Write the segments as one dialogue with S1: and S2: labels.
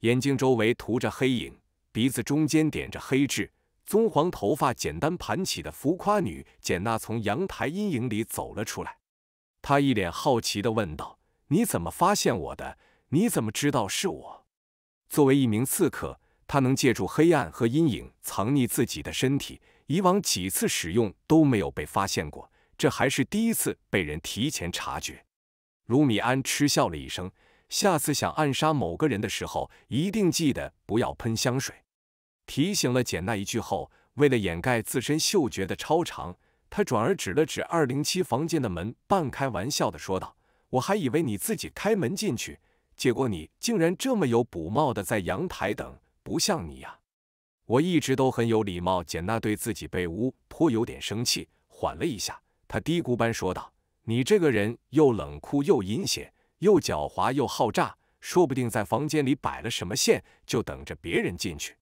S1: 眼睛周围涂着黑影，鼻子中间点着黑痣，棕黄头发简单盘起的浮夸女简娜从阳台阴影里走了出来。她一脸好奇地问道：“你怎么发现我的？你怎么知道是我？”作为一名刺客，她能借助黑暗和阴影藏匿自己的身体，以往几次使用都没有被发现过，这还是第一次被人提前察觉。卢米安嗤笑了一声。下次想暗杀某个人的时候，一定记得不要喷香水。提醒了简娜一句后，为了掩盖自身嗅觉的超长，他转而指了指二零七房间的门，半开玩笑的说道：“我还以为你自己开门进去，结果你竟然这么有捕帽的在阳台等，不像你呀。我一直都很有礼貌。”简娜对自己被污颇有点生气，缓了一下，他嘀咕般说道：“你这个人又冷酷又阴险。”又狡猾又好诈，说不定在房间里摆了什么线，就等着别人进去。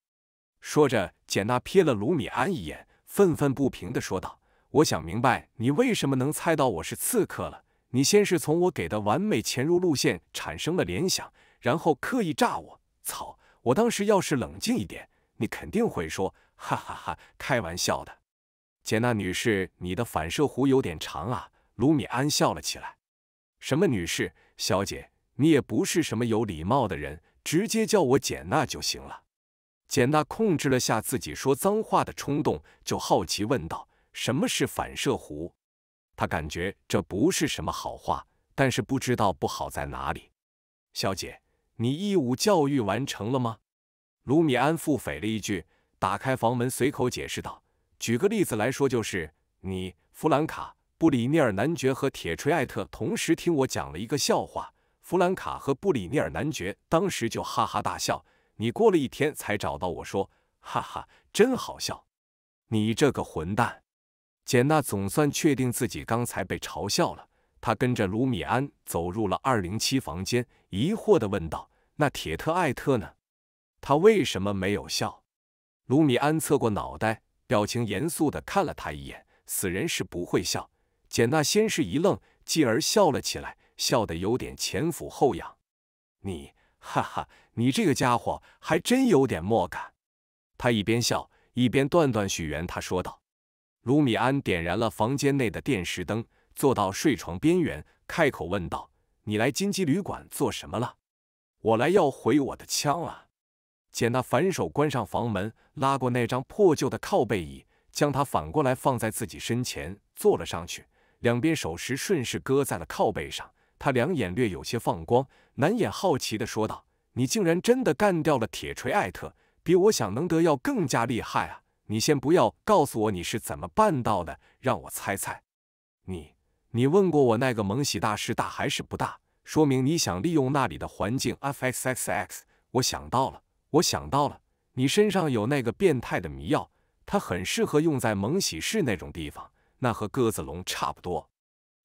S1: 说着，简娜瞥了卢米安一眼，愤愤不平地说道：“我想明白你为什么能猜到我是刺客了。你先是从我给的完美潜入路线产生了联想，然后刻意炸我。操！我当时要是冷静一点，你肯定会说哈哈哈，开玩笑的。”简娜女士，你的反射弧有点长啊。”卢米安笑了起来。“什么女士？”小姐，你也不是什么有礼貌的人，直接叫我简娜就行了。简娜控制了下自己说脏话的冲动，就好奇问道：“什么是反射弧？”他感觉这不是什么好话，但是不知道不好在哪里。小姐，你义务教育完成了吗？卢米安腹诽了一句，打开房门，随口解释道：“举个例子来说，就是你，弗兰卡。”布里尼尔男爵和铁锤艾特同时听我讲了一个笑话，弗兰卡和布里尼尔男爵当时就哈哈大笑。你过了一天才找到我说，哈哈，真好笑，你这个混蛋！简娜总算确定自己刚才被嘲笑了，她跟着卢米安走入了二零七房间，疑惑的问道：“那铁特艾特呢？他为什么没有笑？”卢米安侧过脑袋，表情严肃的看了他一眼，死人是不会笑。简娜先是一愣，继而笑了起来，笑得有点前俯后仰。你哈哈，你这个家伙还真有点墨感。他一边笑一边断断续续，他说道：“卢米安点燃了房间内的电石灯，坐到睡床边缘，开口问道：‘你来金鸡旅馆做什么了？’我来要回我的枪啊！”简娜反手关上房门，拉过那张破旧的靠背椅，将它反过来放在自己身前，坐了上去。两边手持顺势搁在了靠背上，他两眼略有些放光，难掩好奇地说道：“你竟然真的干掉了铁锤艾特，比我想能得要更加厉害啊！你先不要告诉我你是怎么办到的，让我猜猜。你，你问过我那个蒙喜大师大还是不大？说明你想利用那里的环境。f x x x，我想到了，我想到了，你身上有那个变态的迷药，它很适合用在蒙喜市那种地方。”那和鸽子笼差不多，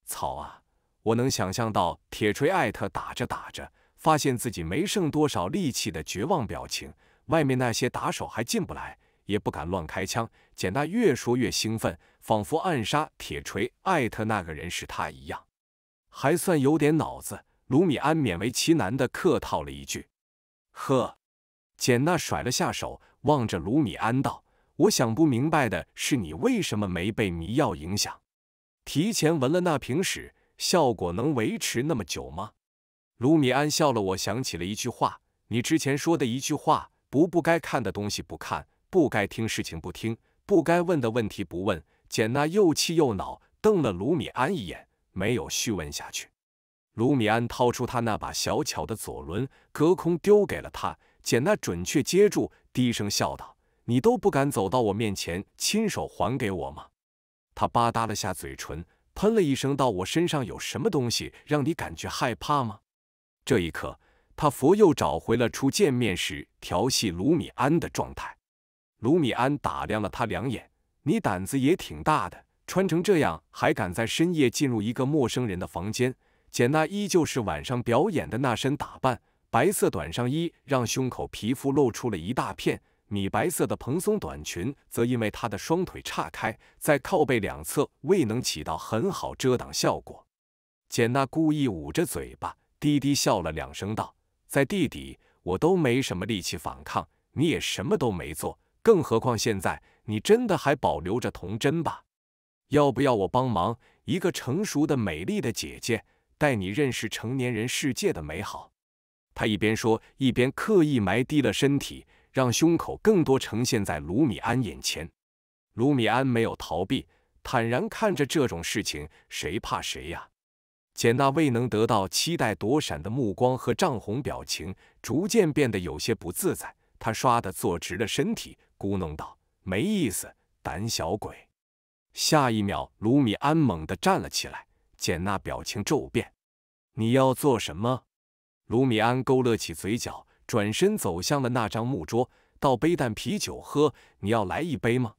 S1: 草啊！我能想象到铁锤艾特打着打着，发现自己没剩多少力气的绝望表情。外面那些打手还进不来，也不敢乱开枪。简娜越说越兴奋，仿佛暗杀铁锤艾特那个人是他一样。还算有点脑子，卢米安勉为其难地客套了一句：“呵。”简娜甩了下手，望着卢米安道。我想不明白的是，你为什么没被迷药影响？提前闻了那瓶屎，效果能维持那么久吗？卢米安笑了。我想起了一句话，你之前说的一句话：不不该看的东西不看，不该听事情不听，不该问的问题不问。简娜又气又恼，瞪了卢米安一眼，没有续问下去。卢米安掏出他那把小巧的左轮，隔空丢给了他。简娜准确接住，低声笑道。你都不敢走到我面前亲手还给我吗？他吧嗒了下嘴唇，喷了一声，道：“我身上有什么东西让你感觉害怕吗？这一刻，他佛又找回了初见面时调戏卢米安的状态。卢米安打量了他两眼，你胆子也挺大的，穿成这样还敢在深夜进入一个陌生人的房间？简娜依旧是晚上表演的那身打扮，白色短上衣让胸口皮肤露出了一大片。米白色的蓬松短裙则因为她的双腿岔开，在靠背两侧未能起到很好遮挡效果。简娜故意捂着嘴巴，低低笑了两声，道：“在地底，我都没什么力气反抗，你也什么都没做，更何况现在，你真的还保留着童真吧？要不要我帮忙？一个成熟的美丽的姐姐，带你认识成年人世界的美好。”她一边说，一边刻意埋低了身体。让胸口更多呈现在卢米安眼前，卢米安没有逃避，坦然看着这种事情，谁怕谁呀？简娜未能得到期待躲闪的目光和涨红表情，逐渐变得有些不自在。她唰的坐直了身体，咕哝道：“没意思，胆小鬼。”下一秒，卢米安猛地站了起来，简娜表情骤变：“你要做什么？”卢米安勾勒起嘴角。转身走向了那张木桌，倒杯淡啤酒喝。你要来一杯吗？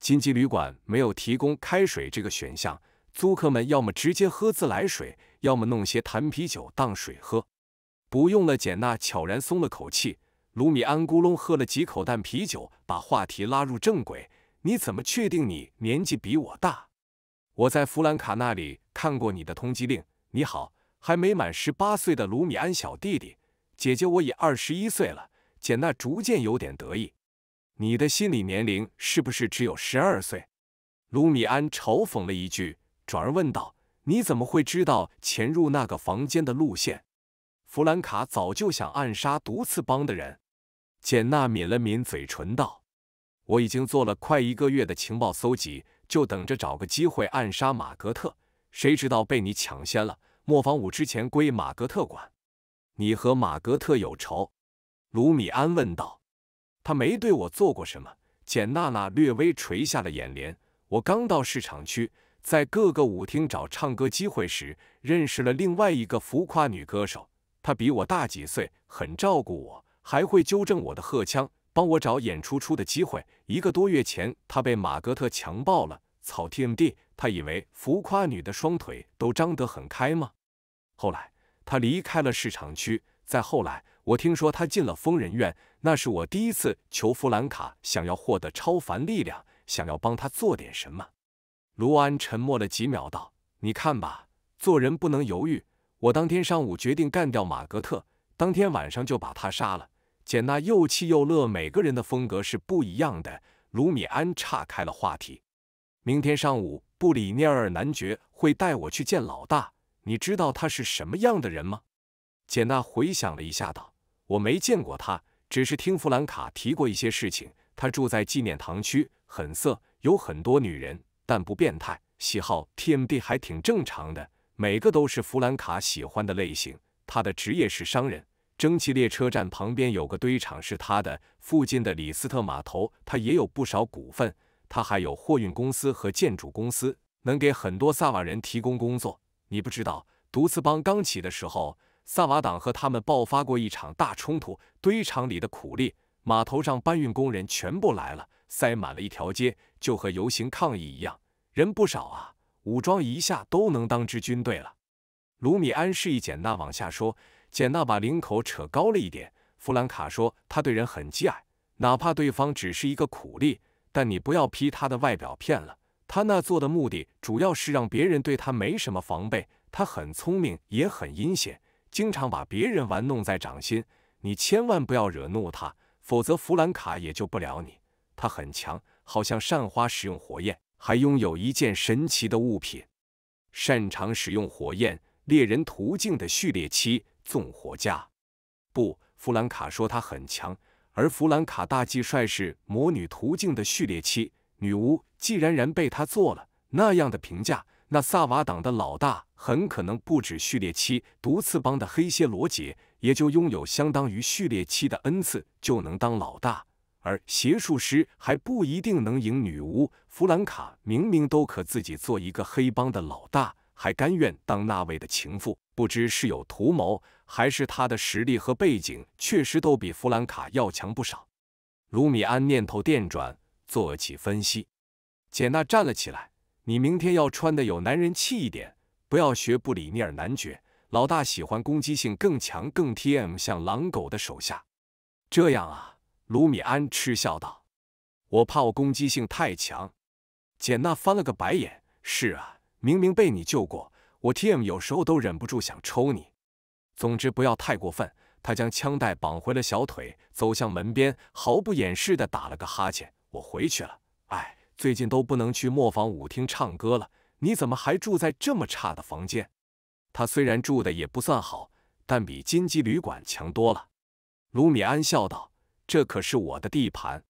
S1: 金鸡旅馆没有提供开水这个选项，租客们要么直接喝自来水，要么弄些坛啤酒当水喝。不用了，简娜悄然松了口气。卢米安咕隆喝了几口淡啤酒，把话题拉入正轨。你怎么确定你年纪比我大？我在弗兰卡那里看过你的通缉令。你好，还没满十八岁的卢米安小弟弟。姐姐，我已二十一岁了。简娜逐渐有点得意。你的心理年龄是不是只有十二岁？卢米安嘲讽了一句，转而问道：“你怎么会知道潜入那个房间的路线？”弗兰卡早就想暗杀毒刺帮的人。简娜抿了抿嘴唇道：“我已经做了快一个月的情报搜集，就等着找个机会暗杀马格特。谁知道被你抢先了。磨坊五之前归马格特管。”你和马格特有仇？卢米安问道。他没对我做过什么。简娜娜略微垂下了眼帘。我刚到市场区，在各个舞厅找唱歌机会时，认识了另外一个浮夸女歌手。她比我大几岁，很照顾我，还会纠正我的荷腔，帮我找演出出的机会。一个多月前，她被马格特强暴了。草 TMD！他以为浮夸女的双腿都张得很开吗？后来。他离开了市场区。再后来，我听说他进了疯人院。那是我第一次求弗兰卡，想要获得超凡力量，想要帮他做点什么。卢安沉默了几秒，道：“你看吧，做人不能犹豫。我当天上午决定干掉马格特，当天晚上就把他杀了。”简娜又气又乐。每个人的风格是不一样的。卢米安岔开了话题：“明天上午，布里涅尔男爵会带我去见老大。”你知道他是什么样的人吗？简娜回想了一下，道：“我没见过他，只是听弗兰卡提过一些事情。他住在纪念堂区，很色，有很多女人，但不变态，喜好 TMD 还挺正常的。每个都是弗兰卡喜欢的类型。他的职业是商人。蒸汽列车站旁边有个堆场是他的，附近的李斯特码头他也有不少股份。他还有货运公司和建筑公司，能给很多萨瓦人提供工作。”你不知道毒刺帮刚起的时候，萨瓦党和他们爆发过一场大冲突。堆场里的苦力，码头上搬运工人全部来了，塞满了一条街，就和游行抗议一样，人不少啊。武装一下都能当支军队了。卢米安示意简娜往下说，简娜把领口扯高了一点。弗兰卡说他对人很机矮，哪怕对方只是一个苦力，但你不要批他的外表骗了。他那做的目的主要是让别人对他没什么防备。他很聪明，也很阴险，经常把别人玩弄在掌心。你千万不要惹怒他，否则弗兰卡也救不了你。他很强，好像善花使用火焰，还拥有一件神奇的物品，擅长使用火焰。猎人途径的序列七纵火家。不，弗兰卡说他很强，而弗兰卡大祭帅是魔女途径的序列七。女巫既然然被他做了那样的评价，那萨瓦党的老大很可能不止序列七毒刺帮的黑蝎罗杰，也就拥有相当于序列七的恩赐就能当老大，而邪术师还不一定能赢女巫弗兰卡。明明都可自己做一个黑帮的老大，还甘愿当那位的情妇，不知是有图谋，还是他的实力和背景确实都比弗兰卡要强不少。卢米安念头电转。做起分析，简娜站了起来。你明天要穿的有男人气一点，不要学布里尼尔男爵。老大喜欢攻击性更强、更 T.M. 像狼狗的手下。这样啊，卢米安嗤笑道：“我怕我攻击性太强。”简娜翻了个白眼：“是啊，明明被你救过，我 T.M. 有时候都忍不住想抽你。总之不要太过分。”他将枪带绑回了小腿，走向门边，毫不掩饰地打了个哈欠。我回去了，哎，最近都不能去磨坊舞厅唱歌了。你怎么还住在这么差的房间？他虽然住的也不算好，但比金鸡旅馆强多了。卢米安笑道：“这可是我的地盘。”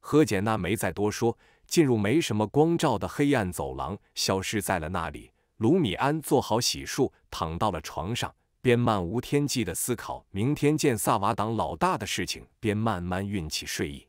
S1: 何简娜没再多说，进入没什么光照的黑暗走廊，消失在了那里。卢米安做好洗漱，躺到了床上，边漫无天际的思考明天见萨瓦党老大的事情，边慢慢运起睡意。